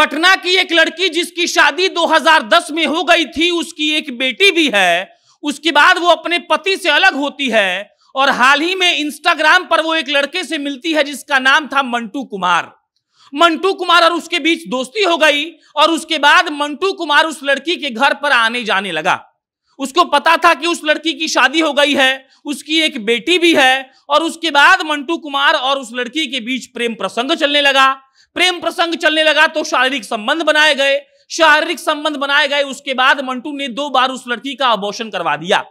पटना की एक लड़की जिसकी शादी 2010 में हो गई थी उसकी एक बेटी भी है उसके बाद वो अपने पति से अलग होती है और हाल ही में इंस्टाग्राम पर वो एक लड़के से मिलती है जिसका नाम था मंटू कुमार मंटू कुमार और उसके बीच दोस्ती हो गई और उसके बाद मंटू कुमार उस लड़की के घर पर आने जाने लगा उसको पता था कि उस लड़की की शादी हो गई है उसकी एक बेटी भी है और उसके बाद मंटू कुमार और उस लड़की के बीच प्रेम प्रसंग चलने लगा प्रेम प्रसंग चलने लगा तो शारीरिक संबंध बनाए गए शारीरिक संबंध बनाए गए उसके बाद मंटू ने दो बार उस लड़की का अबोशन करवा दिया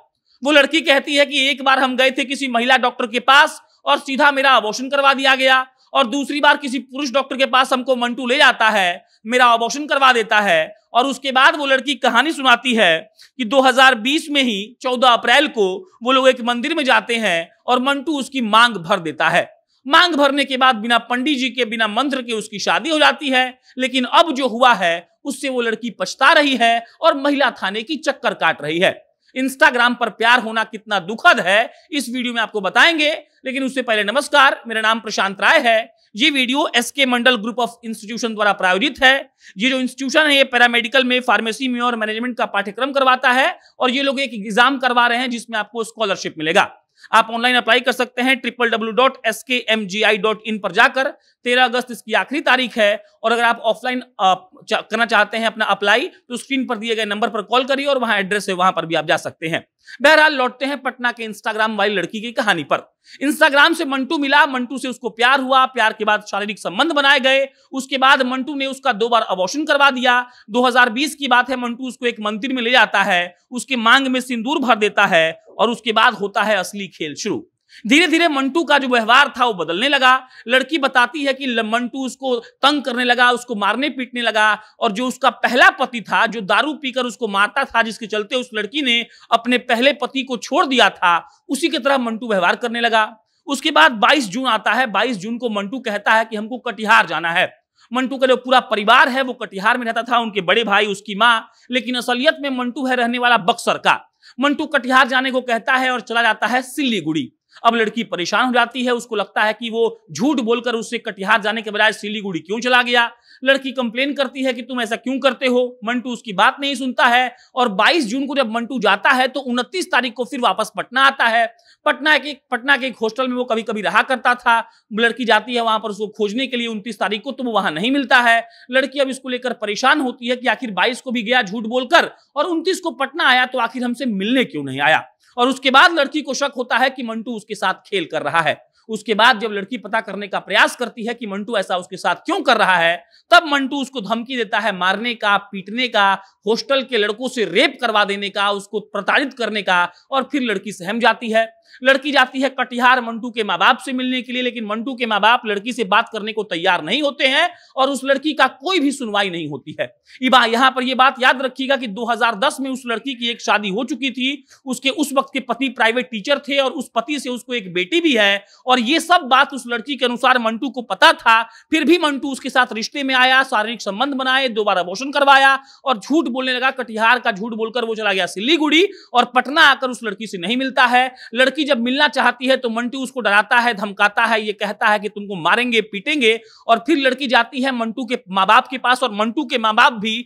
वो लड़की कहती है कि एक बार हम गए थे किसी महिला डॉक्टर के पास और सीधा मेरा अबोशन करवा दिया गया और दूसरी बार किसी पुरुष डॉक्टर के पास हमको मंटू ले जाता है मेरा अबोशन करवा देता है और उसके बाद वो लड़की कहानी सुनाती है कि 2020 में ही 14 अप्रैल को वो लोग एक मंदिर में जाते हैं और मंटू उसकी मांग भर देता है मांग भरने के बाद बिना पंडित जी के बिना मंत्र के उसकी शादी हो जाती है लेकिन अब जो हुआ है उससे वो लड़की पछता रही है और महिला थाने की चक्कर काट रही है इंस्टाग्राम पर प्यार होना कितना दुखद है इस वीडियो में आपको बताएंगे लेकिन उससे पहले नमस्कार मेरा नाम प्रशांत राय है ये वीडियो एस के मंडल ग्रुप ऑफ इंस्टीट्यूशन द्वारा प्रायोजित है ये जो इंस्टीट्यूशन है ये पैरामेडिकल में फार्मेसी में और मैनेजमेंट का पाठ्यक्रम करवाता है और ये लोग एक एग्जाम करवा रहे हैं जिसमें आपको स्कॉलरशिप मिलेगा आप ऑनलाइन अप्लाई कर सकते हैं triple W dot S K M G I dot in पर जाकर तेरह अगस्त इसकी आखिरी तारीख है और अगर आप ऑफलाइन करना चाहते हैं अपना अप्लाई तो स्क्रीन पर दिए गए नंबर पर कॉल करिए और वहां एड्रेस है वहां पर भी आप जा सकते हैं बहरहाल लौटते हैं पटना के इंस्टाग्राम वाली लड़की की कहानी पर इंस्टाग्राम से मंटू मिला मंटू से उसको प्यार हुआ प्यार के बाद शारीरिक संबंध बनाए गए उसके बाद मंटू ने उसका दो बार अबॉर्शन करवा दिया 2020 की बात है मंटू उसको एक मंदिर में ले जाता है उसके मांग में सिंदूर भर देता है और उसके बाद होता है असली खेल शुरू धीरे धीरे मंटू का जो व्यवहार था वो बदलने लगा लड़की बताती है कि मंटू उसको तंग करने लगा उसको मारने पीटने लगा और जो उसका पहला पति था जो दारू पीकर उसको मारता था जिसके चलते उस लड़की ने अपने पहले पति को छोड़ दिया था उसी की तरह मंटू व्यवहार करने लगा उसके बाद 22 जून आता है 22 जून को मंटू कहता है कि हमको कटिहार जाना है मंटू का जो पूरा परिवार है वो कटिहार में रहता था उनके बड़े भाई उसकी माँ लेकिन असलियत में मंटू है रहने वाला बक्सर का मंटू कटिहार जाने को कहता है और चला जाता है सिल्लीगुड़ी अब लड़की परेशान हो जाती है उसको लगता है कि वो झूठ बोलकर उससे कटिहार जाने के बजाय सिलीगुड़ी क्यों चला गया लड़की कंप्लेन करती है कि तुम ऐसा क्यों करते हो मंटू उसकी बात नहीं सुनता है और 22 जून को जब मंटू जाता है तो 29 तारीख को फिर वापस पटना आता है पटना के पटना के एक हॉस्टल में वो कभी कभी रहा करता था लड़की जाती है वहां पर उसको खोजने के लिए उनतीस तारीख को तो वो वहां नहीं मिलता है लड़की अब इसको लेकर परेशान होती है कि आखिर बाईस को भी गया झूठ बोलकर और उनतीस को पटना आया तो आखिर हमसे मिलने क्यों नहीं आया और उसके बाद लड़की को शक होता है कि मंटू उसके साथ खेल कर रहा है उसके बाद जब लड़की पता करने का प्रयास करती है कि मंटू ऐसा उसके साथ क्यों कर रहा है तब मंटू उसको धमकी देता है मारने का पीटने का हॉस्टल के लड़कों से रेप करवा देने का उसको प्रताड़ित करने का और फिर लड़की सहम जाती है लड़की जाती है कटिहार मंटू के माँ बाप से मिलने के लिए लेकिन मंटू के माँ बाप लड़की से बात करने को तैयार नहीं होते हैं और उस लड़की का कोई भी सुनवाई नहीं होती है इबा यहां पर यह बात याद रखिएगा कि 2010 में उस लड़की की एक शादी हो चुकी थी उसके उस वक्त के पति प्राइवेट टीचर थे और उस पति से उसको एक बेटी भी है और ये सब बात उस लड़की के अनुसार मंटू को पता था फिर भी मंटू उसके साथ रिश्ते में आया शारीरिक संबंध बनाए दोबारा बार अबोशन करवाया और झूठ बोलने लगा कटिहार का झूठ बोलकर वो चला गया सिल्लीगुड़ी और पटना आकर उस लड़की से नहीं मिलता है लड़की जब मिलना चाहती है तो मंटू उसको डराता है धमकाता है ये कहता है कि तुमको मारेंगे पीटेंगे और फिर लड़की जाती है मंटू के माँ बाप के पास और मंटू के माँ बाप भी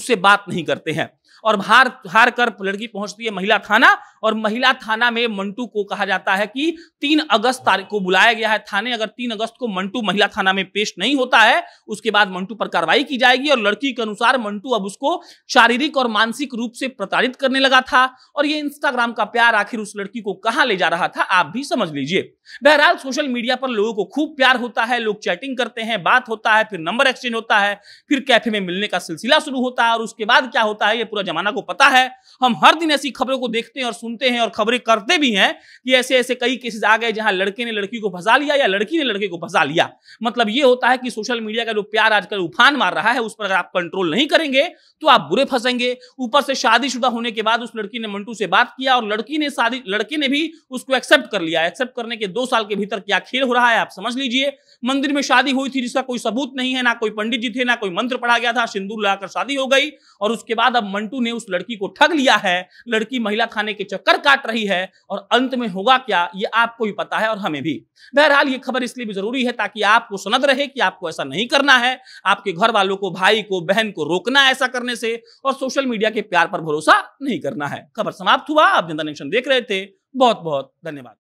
उससे बात नहीं करते हैं और हार हार कर लड़की पहुंचती है महिला थाना और महिला थाना में मंटू को कहा जाता है कि तीन अगस्त तारीख को बुलाया गया है थाने अगर तीन अगस्त को मंटू महिला थाना में पेश नहीं होता है उसके बाद मंटू पर कार्रवाई की जाएगी और लड़की के अनुसार मंटू अब उसको शारीरिक और मानसिक रूप से प्रताड़ित करने लगा था और यह इंस्टाग्राम का प्यार आखिर उस लड़की को कहां ले जा रहा था आप भी समझ लीजिए बहरहाल सोशल मीडिया पर लोगों को खूब प्यार होता है लोग चैटिंग करते हैं बात होता है फिर नंबर एक्सचेंज होता है फिर कैफे में मिलने का सिलसिला शुरू होता है और उसके बाद क्या होता है ये पूरा जमाना को पता है हम हर दिन ऐसी खबरों को देखते हैं और सुनते सुनते हैं और खबरें करते भी हैं कि ऐसे ऐसे कई केसेस आ गए जहां लड़के ने लड़की को फंसा लिया या लड़की ने लड़के को फंसा लिया मतलब ये होता है कि सोशल मीडिया का जो प्यार आजकल उफान मार रहा है उस पर अगर आप कंट्रोल नहीं करेंगे तो आप बुरे फंसेंगे ऊपर से शादीशुदा होने के बाद उस लड़की ने मंटू से बात किया और लड़की ने शादी लड़के ने भी उसको एक्सेप्ट कर लिया एक्सेप्ट करने के दो साल के भीतर क्या खेल हो रहा है आप समझ लीजिए मंदिर में शादी हुई थी जिसका कोई सबूत नहीं है ना कोई पंडित जी थे ना कोई मंत्र पढ़ा गया था सिंदूर लगाकर शादी हो गई और उसके बाद अब मंटू ने उस लड़की को ठग लिया है लड़की महिला थाने के चक्कर चक्कर काट रही है और अंत में होगा क्या ये आपको भी पता है और हमें भी बहरहाल ये खबर इसलिए भी जरूरी है ताकि आपको सुनद रहे कि आपको ऐसा नहीं करना है आपके घर वालों को भाई को बहन को रोकना ऐसा करने से और सोशल मीडिया के प्यार पर भरोसा नहीं करना है खबर समाप्त हुआ आप जनता नेक्शन देख रहे थे बहुत बहुत धन्यवाद